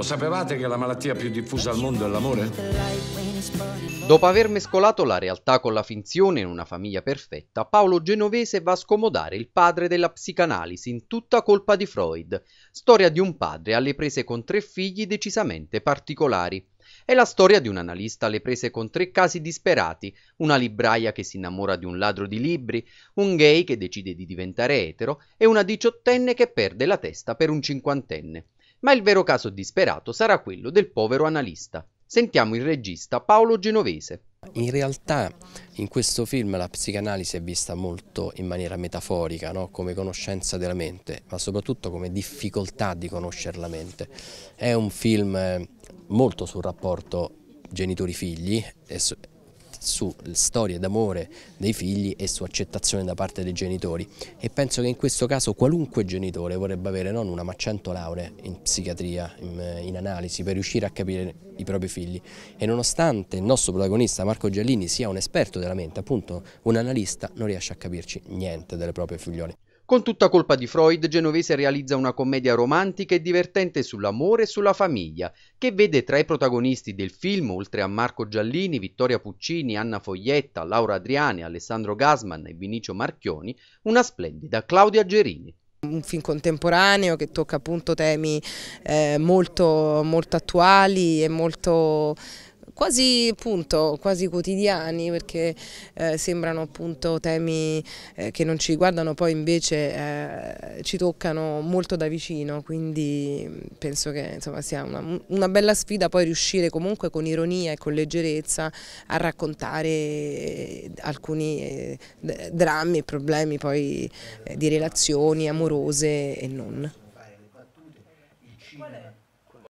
Lo sapevate che la malattia più diffusa al mondo è l'amore? Dopo aver mescolato la realtà con la finzione in una famiglia perfetta, Paolo Genovese va a scomodare il padre della psicanalisi in tutta colpa di Freud, storia di un padre alle prese con tre figli decisamente particolari. È la storia di un analista alle prese con tre casi disperati, una libraia che si innamora di un ladro di libri, un gay che decide di diventare etero e una diciottenne che perde la testa per un cinquantenne. Ma il vero caso disperato sarà quello del povero analista. Sentiamo il regista Paolo Genovese. In realtà in questo film la psicanalisi è vista molto in maniera metaforica, no? come conoscenza della mente, ma soprattutto come difficoltà di conoscere la mente. È un film eh, molto sul rapporto genitori-figli su storie d'amore dei figli e su accettazione da parte dei genitori e penso che in questo caso qualunque genitore vorrebbe avere non una ma 100 lauree in psichiatria, in, eh, in analisi per riuscire a capire i propri figli e nonostante il nostro protagonista Marco Giallini sia un esperto della mente, appunto un analista, non riesce a capirci niente delle proprie figliole. Con tutta colpa di Freud, Genovese realizza una commedia romantica e divertente sull'amore e sulla famiglia, che vede tra i protagonisti del film, oltre a Marco Giallini, Vittoria Puccini, Anna Foglietta, Laura Adriani, Alessandro Gasman e Vinicio Marchioni, una splendida Claudia Gerini un film contemporaneo che tocca appunto temi eh, molto, molto attuali e molto quasi, appunto, quasi quotidiani perché eh, sembrano appunto temi eh, che non ci riguardano, poi invece eh, ci toccano molto da vicino, quindi mm, penso che insomma, sia una, una, bella sfida poi riuscire comunque con ironia e con leggerezza a raccontare eh, alcuni eh, drammi e problemi poi eh, di relazioni amorose e non. Qual è?